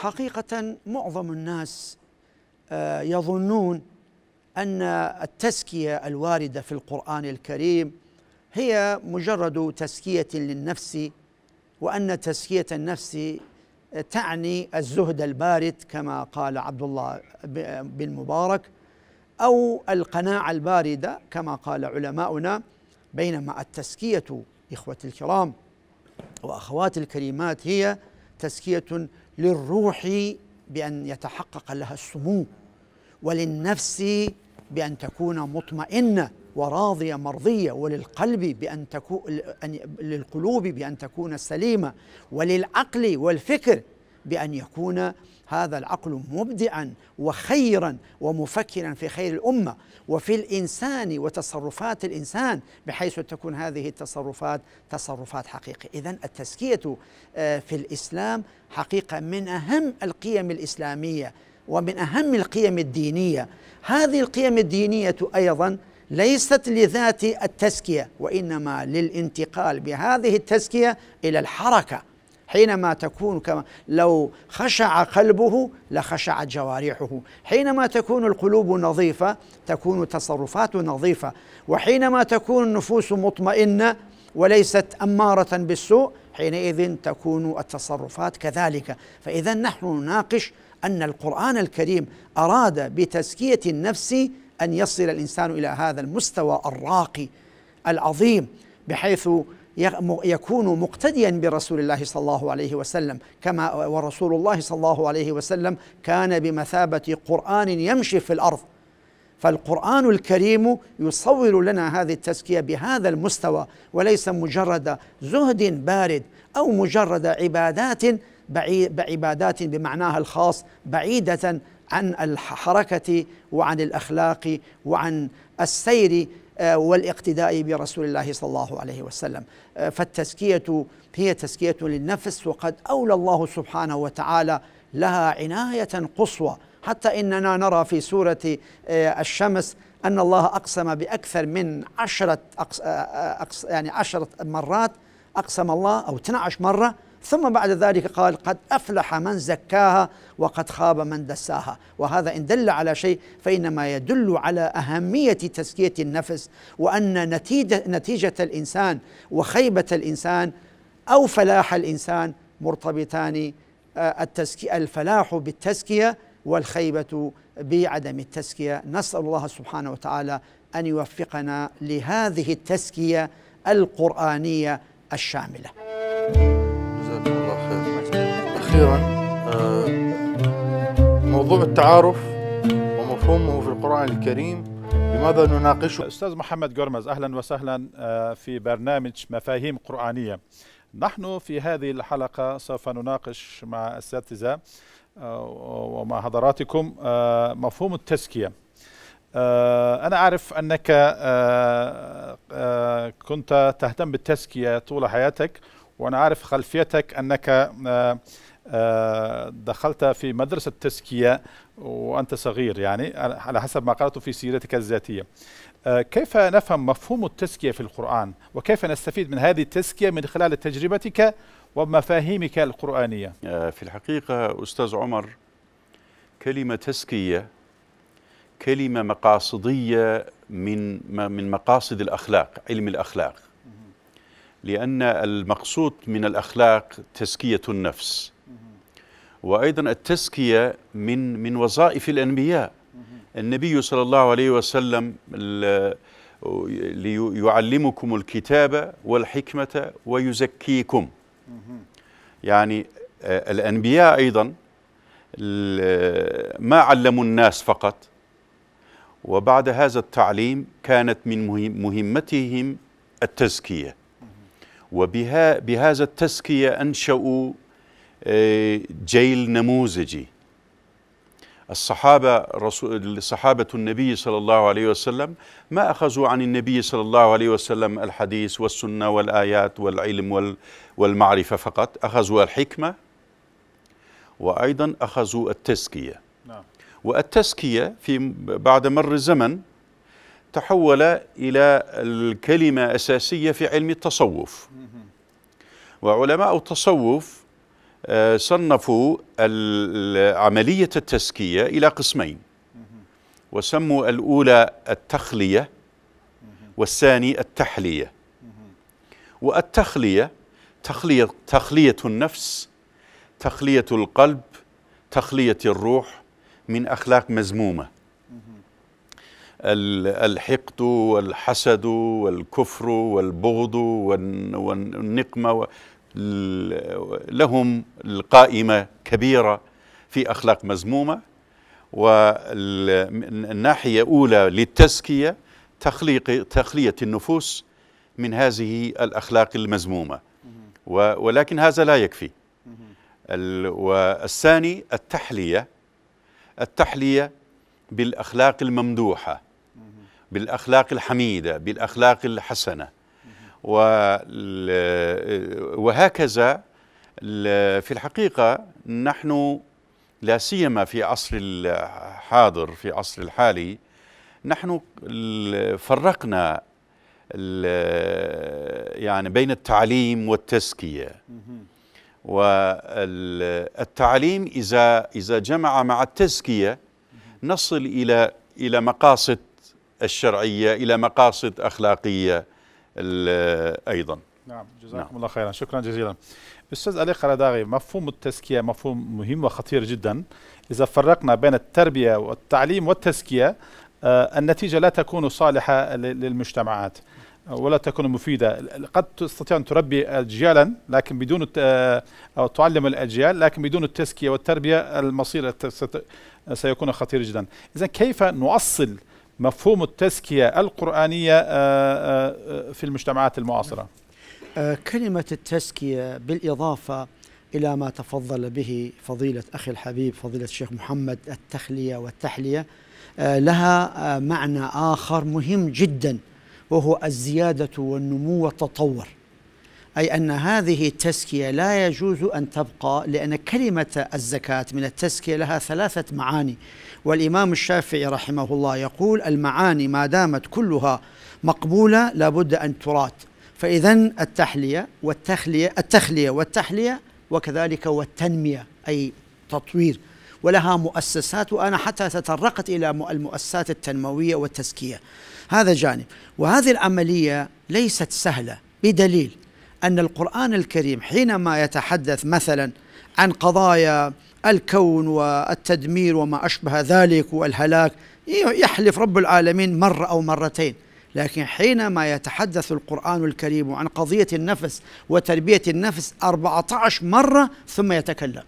حقيقة معظم الناس آه، يظنون أن التزكية الواردة في القرآن الكريم هي مجرد تزكية للنفس وأن تزكية النفس آه، تعني الزهد البارد كما قال عبد الله بن مبارك أو القناعة الباردة كما قال علماؤنا بينما التزكية إخوتي الكرام وأخواتي الكريمات هي تزكية للروح بأن يتحقق لها السمو وللنفس بأن تكون مطمئنة وراضية مرضية وللقلب بأن تكون للقلوب بأن تكون سليمة وللعقل والفكر بأن يكون هذا العقل مبدعا وخيرا ومفكرا في خير الأمة وفي الإنسان وتصرفات الإنسان بحيث تكون هذه التصرفات تصرفات حقيقيه، إذا التزكية آه، في الإسلام حقيقة من أهم القيم الإسلامية ومن أهم القيم الدينية هذه القيم الدينية أيضا ليست لذات التزكية وإنما للانتقال بهذه التزكية إلى الحركة حينما تكون كما لو خشع قلبه لخشعت جوارحه حينما تكون القلوب نظيفة تكون تصرفات نظيفة وحينما تكون النفوس مطمئنة وليست أمارة بالسوء حينئذ تكون التصرفات كذلك فإذا نحن نناقش أن القرآن الكريم أراد بتزكية النفس أن يصل الإنسان إلى هذا المستوى الراقي العظيم بحيث يكون مقتديا برسول الله صلى الله عليه وسلم كما ورسول الله صلى الله عليه وسلم كان بمثابة قرآن يمشي في الأرض فالقرآن الكريم يصور لنا هذه التزكية بهذا المستوى وليس مجرد زهد بارد أو مجرد عبادات بعبادات بمعناها الخاص بعيدة عن الحركة وعن الأخلاق وعن السير آه، والاقتداء برسول الله صلى الله عليه وسلم آه، فالتزكيه هي تزكيه للنفس وقد اولى الله سبحانه وتعالى لها عنايه قصوى حتى اننا نرى في سوره آه، الشمس ان الله اقسم باكثر من عشره أقس يعني عشره مرات اقسم الله او 12 مره ثم بعد ذلك قال قد افلح من زكاها وقد خاب من دساها وهذا ان دل على شيء فانما يدل على اهميه تزكيه النفس وان نتيجه نتيجه الانسان وخيبه الانسان او فلاح الانسان مرتبطان آه، الفلاح بالتزكيه والخيبه بعدم التزكيه نسال الله سبحانه وتعالى ان يوفقنا لهذه التزكيه القرانيه الشامله موضوع التعارف ومفهومه في القرآن الكريم لماذا نناقشه أستاذ محمد جرمز أهلا وسهلا آه، في برنامج مفاهيم قرآنية نحن في هذه الحلقة سوف نناقش مع أساتذة آه، ومع حضراتكم آه، مفهوم التزكية أنا أعرف أنك كنت تهتم بالتزكية طول حياتك وأنا أعرف خلفيتك أنك دخلت في مدرسة تزكية وأنت صغير يعني على حسب ما قرأته في سيرتك الذاتية آه، كيف نفهم مفهوم التزكية في القرآن وكيف نستفيد من هذه التزكية من خلال تجربتك ومفاهيمك القرآنية آه، في الحقيقة أستاذ عمر كلمة تزكية كلمة مقاصدية من من مقاصد الأخلاق علم الأخلاق لأن المقصود من الأخلاق تزكية النفس وأيضا التزكية من من وظائف الأنبياء النبي صلى الله عليه وسلم ليعلمكم الكتاب والحكمة ويزكيكم يعني آه، الأنبياء أيضا ما علموا الناس فقط وبعد هذا التعليم كانت من مهمتهم التزكية وبها بهذا التزكية أنشأوا إيه، جيل نموذجي الصحابة رسول صحابة النبي صلى الله عليه وسلم ما أخذوا عن النبي صلى الله عليه وسلم الحديث والسنة والآيات والعلم والمعرفة فقط أخذوا الحكمة وأيضا أخذوا التزكية نعم. والتزكية في بعد مر الزمن تحول إلى الكلمة أساسية في علم التصوف وعلماء التصوف آه، صنفوا عملية التزكية إلى قسمين وسموا الأولى التخلية والثاني التحلية والتخلية تخلية, تخلية النفس تخلية القلب تخلية الروح من أخلاق مذمومة الحقد والحسد والكفر والبغض والنقمة لهم القائمة كبيرة في أخلاق مذمومة والناحية أولى للتزكية تخليق تخلية النفوس من هذه الأخلاق المذمومة ولكن هذا لا يكفي والثاني التحلية التحلية بالأخلاق الممدوحة بالأخلاق الحميدة بالأخلاق الحسنة وهكذا في الحقيقة نحن لا سيما في عصر الحاضر في عصر الحالي نحن فرقنا يعني بين التعليم والتزكية والتعليم إذا إذا جمع مع التزكية نصل إلى إلى مقاصد الشرعية إلى مقاصد أخلاقية ايضا نعم, نعم. جزاكم نعم. الله خيرا شكرا جزيلا استاذ علي قرداغي مفهوم التزكيه مفهوم مهم وخطير جدا اذا فرقنا بين التربيه والتعليم والتزكيه آه، النتيجه لا تكون صالحه للمجتمعات آه، ولا تكون مفيده قد تستطيع ان تربي اجيالا لكن بدون آه، او تعلم الاجيال لكن بدون التزكيه والتربيه المصير سيكون خطير جدا اذا كيف نؤصل مفهوم التزكية القرآنية آه، آه، في المجتمعات المعاصرة آه، كلمة التزكية بالإضافة إلى ما تفضل به فضيلة أخي الحبيب فضيلة الشيخ محمد التخلية والتحلية لها معنى آخر مهم جدا وهو الزيادة والنمو والتطور أي أن هذه التزكية لا يجوز أن تبقى لأن كلمة الزكاة من التزكية لها ثلاثة معاني والإمام الشافعي رحمه الله يقول المعاني ما دامت كلها مقبولة لابد أن تراد فإذا التحلية والتخلية التخلية والتحلية وكذلك والتنمية أي تطوير ولها مؤسسات وأنا حتى تطرقت إلى المؤسسات التنموية والتزكية هذا جانب وهذه العملية ليست سهلة بدليل أن القرآن الكريم حينما يتحدث مثلا عن قضايا الكون والتدمير وما أشبه ذلك والهلاك إيه، يحلف رب العالمين مرة أو مرتين لكن حينما يتحدث القرآن الكريم عن قضية النفس وتربية النفس 14 مرة ثم يتكلم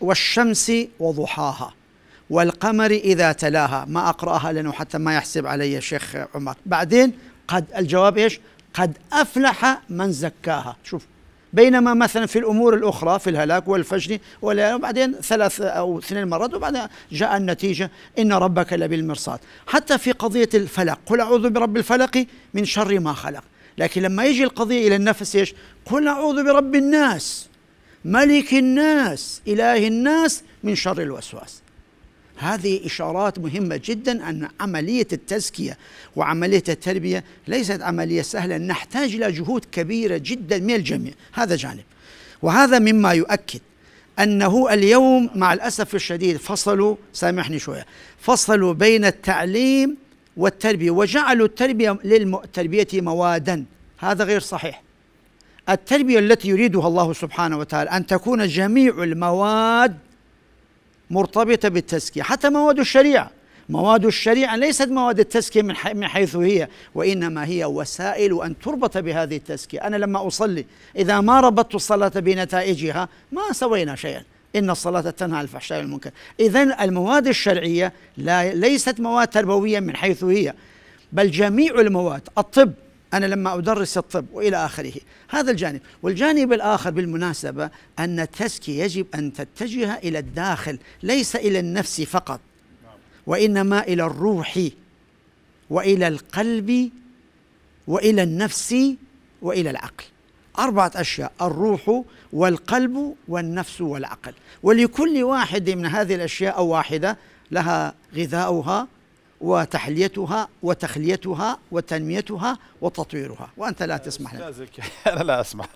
والشمس وضحاها والقمر إذا تلاها ما أقرأها لأنه حتى ما يحسب علي شيخ عمر بعدين قد الجواب إيش قد أفلح من زكاها شوف بينما مثلا في الأمور الأخرى في الهلاك والفجر وبعدين ثلاث أو اثنين مرات وبعدين جاء النتيجة إن ربك لبالمرصاد حتى في قضية الفلق قل أعوذ برب الفلق من شر ما خلق لكن لما يجي القضية إلى النفس إيش قل أعوذ برب الناس ملك الناس إله الناس من شر الوسواس هذه إشارات مهمة جدا أن عملية التزكية وعملية التربية ليست عملية سهلة نحتاج إلى جهود كبيرة جدا من الجميع هذا جانب وهذا مما يؤكد أنه اليوم مع الأسف الشديد فصلوا سامحني شوية فصلوا بين التعليم والتربية وجعلوا التربية للتربية موادا هذا غير صحيح التربية التي يريدها الله سبحانه وتعالى أن تكون جميع المواد مرتبطة بالتزكية حتى مواد الشريعة مواد الشريعة ليست مواد التزكية من حيث هي وإنما هي وسائل أن تربط بهذه التزكية أنا لما أصلي إذا ما ربطت الصلاة بنتائجها ما سوينا شيئا إن الصلاة تنهى عن الفحشاء والمنكر إذا المواد الشرعية لا ليست مواد تربوية من حيث هي بل جميع المواد الطب أنا لما أدرس الطب وإلى آخره هذا الجانب والجانب الآخر بالمناسبة أن التزكية يجب أن تتجه إلى الداخل ليس إلى النفس فقط وإنما إلى الروح وإلى القلب وإلى النفس وإلى العقل أربعة أشياء الروح والقلب والنفس والعقل ولكل واحد من هذه الأشياء أو واحدة لها غذاؤها وتحليتها وتخليتها وتنميتها وتطويرها وأنت لا تسمح لك أنا لا أسمح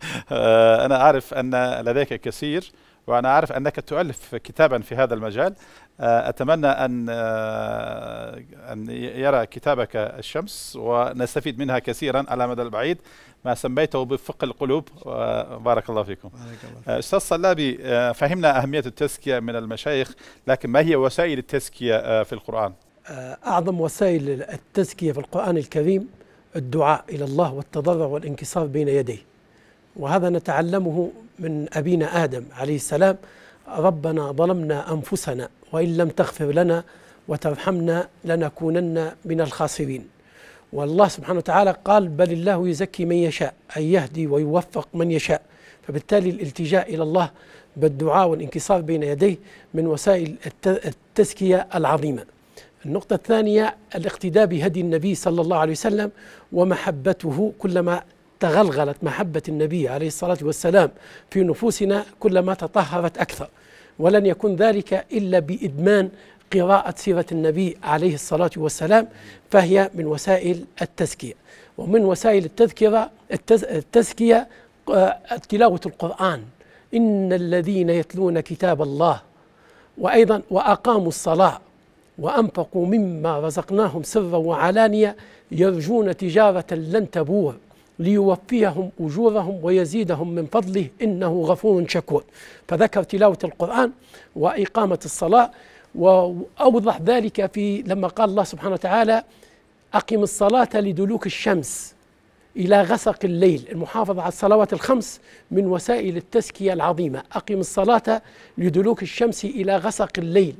أنا أعرف أن لديك كثير وأنا أعرف أنك تؤلف كتابا في هذا المجال آه، أتمنى أن آه، أن يرى كتابك الشمس ونستفيد منها كثيرا على مدى البعيد ما سميته بفق القلوب بارك الله فيكم بارك الله فيك. آه، أستاذ صلابي فهمنا أهمية التزكية من المشايخ لكن ما هي وسائل التزكية في القرآن؟ أعظم وسائل التزكية في القرآن الكريم الدعاء إلى الله والتضرع والانكسار بين يديه وهذا نتعلمه من أبينا آدم عليه السلام ربنا ظلمنا أنفسنا وإن لم تغفر لنا وترحمنا لنكونن من الخاسرين والله سبحانه وتعالى قال بل الله يزكي من يشاء أي يهدي ويوفق من يشاء فبالتالي الالتجاء إلى الله بالدعاء والانكسار بين يديه من وسائل التزكية العظيمة النقطة الثانية الاقتداء بهدي النبي صلى الله عليه وسلم ومحبته كلما تغلغلت محبة النبي عليه الصلاة والسلام في نفوسنا كلما تطهرت أكثر ولن يكون ذلك إلا بإدمان قراءة سيرة النبي عليه الصلاة والسلام فهي من وسائل التزكية ومن وسائل التذكرة التزكية آه، تلاوة القرآن إن الذين يتلون كتاب الله وأيضا وأقاموا الصلاة وأنفقوا مما رزقناهم سرا وعلانية يرجون تجارة لن تبور ليوفيهم أجورهم ويزيدهم من فضله إنه غفور شكور فذكر تلاوة القرآن وإقامة الصلاة وأوضح ذلك في لما قال الله سبحانه وتعالى أقم الصلاة لدلوك الشمس إلى غسق الليل المحافظة على الصلوات الخمس من وسائل التزكية العظيمة أقم الصلاة لدلوك الشمس إلى غسق الليل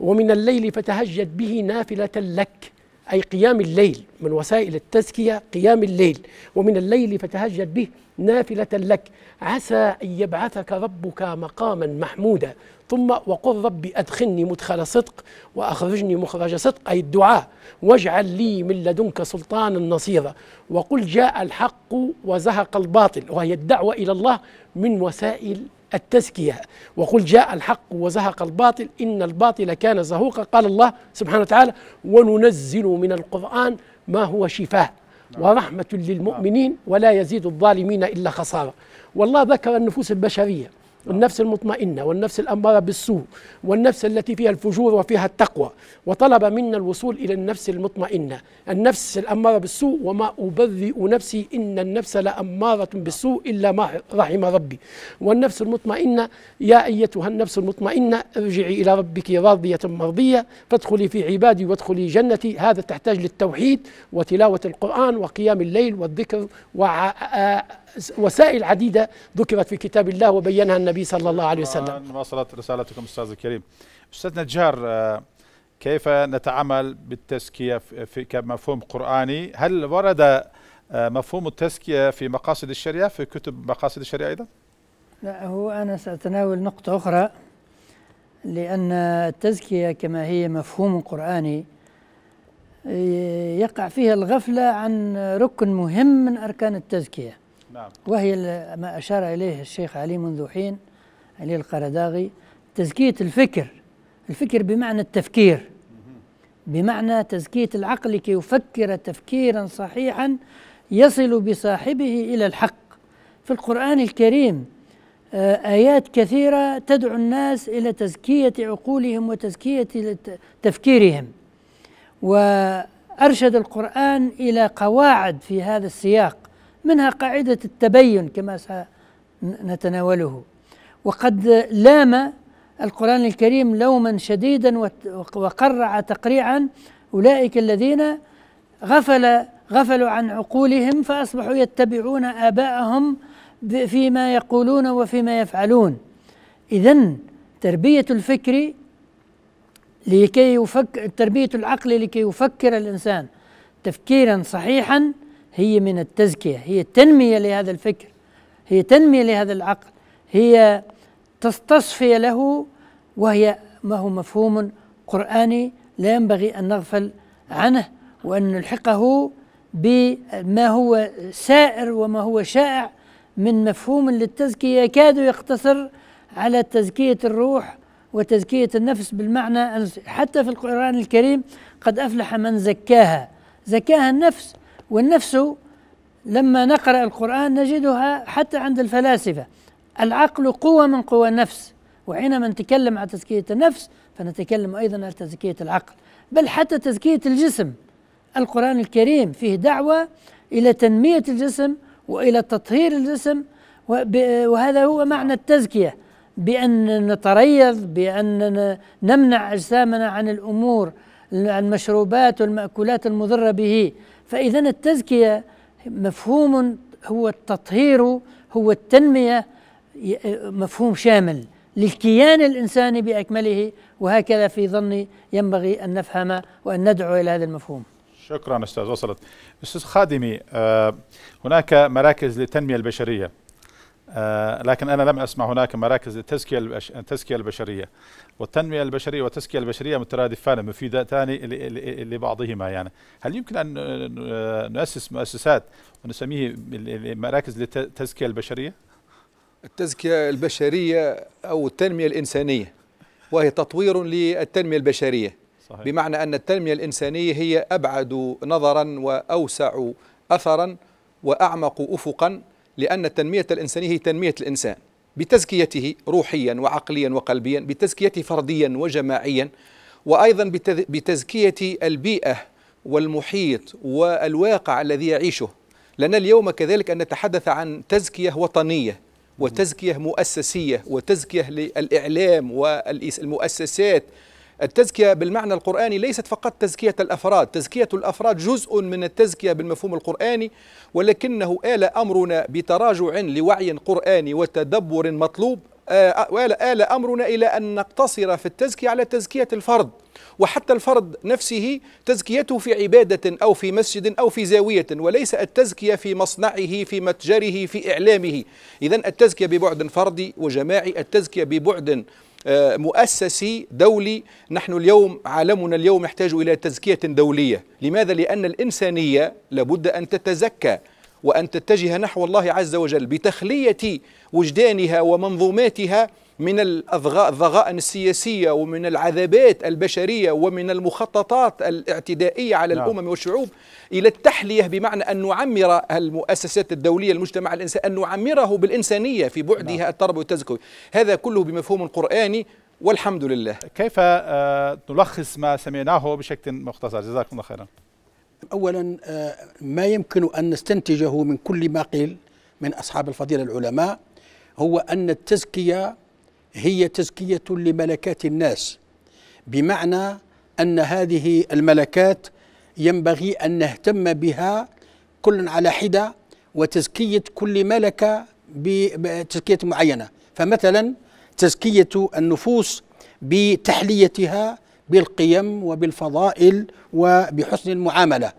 ومن الليل فتهجد به نافلة لك أي قيام الليل من وسائل التزكية قيام الليل ومن الليل فتهجد به نافلة لك عسى أن يبعثك ربك مقاما محمودا ثم وقل رب أدخلني مدخل صدق وأخرجني مخرج صدق أي الدعاء واجعل لي من لدنك سلطانا نصيرا وقل جاء الحق وزهق الباطل وهي الدعوة إلى الله من وسائل التزكية وقل جاء الحق وزهق الباطل إن الباطل كان زهوقا قال الله سبحانه وتعالى وننزل من القرآن ما هو شفاء نعم. ورحمة للمؤمنين ولا يزيد الظالمين إلا خسارة والله ذكر النفوس البشرية النفس المطمئنة والنفس الأمارة بالسوء والنفس التي فيها الفجور وفيها التقوى وطلب منا الوصول إلى النفس المطمئنة النفس الأمارة بالسوء وما أبرئ نفسي إن النفس لأمارة بالسوء إلا ما رحم ربي والنفس المطمئنة يا أيتها النفس المطمئنة ارجعي إلى ربك راضية مرضية فادخلي في عبادي وادخلي جنتي هذا تحتاج للتوحيد وتلاوة القرآن وقيام الليل والذكر وعاء وسائل عديدة ذكرت في كتاب الله وبينها النبي صلى الله عليه وسلم آه، واصلت رسالتكم أستاذ الكريم أستاذ نجار آه، كيف نتعامل بالتزكية في كمفهوم قرآني هل ورد آه، مفهوم التزكية في مقاصد الشريعة في كتب مقاصد الشريعة أيضا؟ لا هو أنا سأتناول نقطة أخرى لأن التزكية كما هي مفهوم قرآني يقع فيها الغفلة عن ركن مهم من أركان التزكية نعم. وهي ما أشار إليه الشيخ علي منذ حين علي القرداغي تزكية الفكر الفكر بمعنى التفكير بمعنى تزكية العقل كي يفكر تفكيرا صحيحا يصل بصاحبه إلى الحق في القرآن الكريم آه، آيات كثيرة تدعو الناس إلى تزكية عقولهم وتزكية تفكيرهم وأرشد القرآن إلى قواعد في هذا السياق منها قاعدة التبين كما سنتناوله وقد لام القرآن الكريم لوما شديدا وقرع تقريعا أولئك الذين غفل غفلوا عن عقولهم فأصبحوا يتبعون آباءهم فيما يقولون وفيما يفعلون إذا تربية الفكر لكي يفكر تربية العقل لكي يفكر الإنسان تفكيرا صحيحا هي من التزكية هي تنمية لهذا الفكر هي تنمية لهذا العقل هي تصفية له وهي ما هو مفهوم قرآني لا ينبغي أن نغفل عنه وأن نلحقه بما هو سائر وما هو شائع من مفهوم للتزكية يكاد يقتصر على تزكية الروح وتزكية النفس بالمعنى حتى في القرآن الكريم قد أفلح من زكاها زكاها النفس والنفس لما نقرأ القرآن نجدها حتى عند الفلاسفة العقل قوة من قوى النفس وحينما نتكلم عن تزكية النفس فنتكلم أيضا عن تزكية العقل بل حتى تزكية الجسم القرآن الكريم فيه دعوة إلى تنمية الجسم وإلى تطهير الجسم وهذا هو معنى التزكية بأن نتريض بأن نمنع أجسامنا عن الأمور المشروبات والمأكولات المضرة به فإذا التزكية مفهوم هو التطهير هو التنمية مفهوم شامل للكيان الإنساني بأكمله وهكذا في ظني ينبغي أن نفهم وأن ندعو إلى هذا المفهوم شكرا أستاذ وصلت أستاذ خادمي آه، هناك مراكز للتنمية البشرية آه، لكن أنا لم أسمع هناك مراكز التزكية البشرية والتنمية البشرية والتزكية البشرية مترادفان مفيدتان لبعضهما يعني هل يمكن أن نؤسس مؤسسات ونسميه مراكز للتزكية البشرية؟ التزكية البشرية أو التنمية الإنسانية وهي تطوير للتنمية البشرية صحيح. بمعنى أن التنمية الإنسانية هي أبعد نظرا وأوسع أثرا وأعمق أفقا لأن التنمية الإنسانية هي تنمية الإنسان بتزكيته روحيا وعقليا وقلبيا بتزكيته فرديا وجماعيا وأيضا بتزكية البيئة والمحيط والواقع الذي يعيشه لنا اليوم كذلك أن نتحدث عن تزكية وطنية وتزكية مؤسسية وتزكية للإعلام والمؤسسات التزكية بالمعنى القرآني ليست فقط تزكية الأفراد تزكية الأفراد جزء من التزكية بالمفهوم القرآني ولكنه آل أمرنا بتراجع لوعي قرآني وتدبر مطلوب آه، آه، آل, أمرنا إلى أن نقتصر في التزكية على تزكية الفرد وحتى الفرد نفسه تزكيته في عبادة أو في مسجد أو في زاوية وليس التزكية في مصنعه في متجره في إعلامه إذا التزكية ببعد فردي وجماعي التزكية ببعد آه، مؤسسي دولي نحن اليوم عالمنا اليوم يحتاج إلى تزكية دولية لماذا؟ لأن الإنسانية لابد أن تتزكى وأن تتجه نحو الله عز وجل بتخلية وجدانها ومنظوماتها من الضغائن السياسية ومن العذابات البشرية ومن المخططات الاعتدائية على نعم. الأمم والشعوب إلى التحلية بمعنى أن نعمر المؤسسات الدولية المجتمع الإنساني أن نعمره بالإنسانية في بعدها نعم. التربوي والتزكوي هذا كله بمفهوم قرآني والحمد لله كيف تلخص آه، ما سمعناه بشكل مختصر جزاكم الله خيرا أولا آه، ما يمكن أن نستنتجه من كل ما قيل من أصحاب الفضيلة العلماء هو أن التزكية هي تزكية لملكات الناس بمعنى أن هذه الملكات ينبغي أن نهتم بها كل على حدة وتزكية كل ملكة بتزكية معينة فمثلا تزكية النفوس بتحليتها بالقيم وبالفضائل وبحسن المعاملة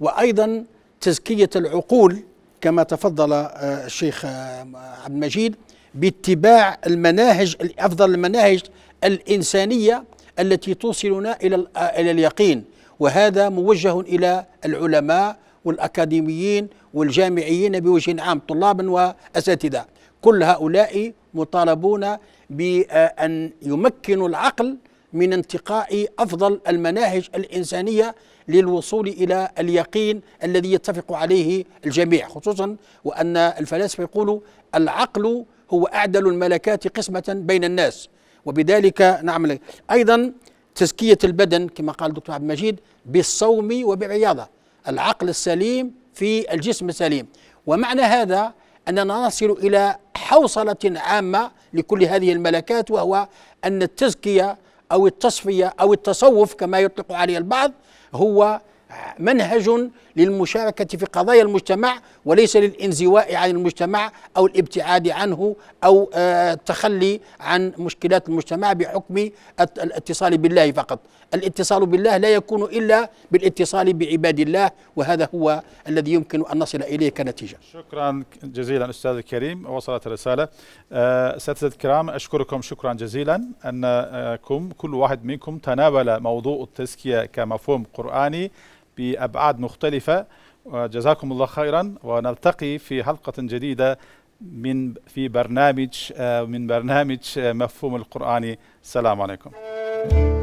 وأيضا تزكية العقول كما تفضل آه، الشيخ آه، عبد المجيد باتباع المناهج افضل المناهج الانسانيه التي توصلنا الى الى اليقين وهذا موجه الى العلماء والاكاديميين والجامعيين بوجه عام طلابا واساتذه كل هؤلاء مطالبون بان يمكنوا العقل من انتقاء افضل المناهج الانسانيه للوصول الى اليقين الذي يتفق عليه الجميع خصوصا وان الفلاسفه يقولوا العقل هو أعدل الملكات قسمة بين الناس وبذلك نعمل أيضا تزكية البدن كما قال الدكتور عبد المجيد بالصوم وبالرياضة العقل السليم في الجسم السليم ومعنى هذا أننا نصل إلى حوصلة عامة لكل هذه الملكات وهو أن التزكية أو التصفية أو التصوف كما يطلق عليه البعض هو منهج للمشاركة في قضايا المجتمع وليس للانزواء عن المجتمع أو الابتعاد عنه أو آه، التخلي عن مشكلات المجتمع بحكم الاتصال بالله فقط الاتصال بالله لا يكون إلا بالاتصال بعباد الله وهذا هو الذي يمكن أن نصل إليه كنتيجة شكرا جزيلا أستاذ الكريم وصلت الرسالة آه، أستاذ الكرام أشكركم شكرا جزيلا أنكم كل واحد منكم تناول موضوع التزكية كمفهوم قرآني بأبعاد مختلفة وجزاكم الله خيرا ونلتقي في حلقة جديدة من في برنامج آه، من برنامج آه، مفهوم القرآن السلام عليكم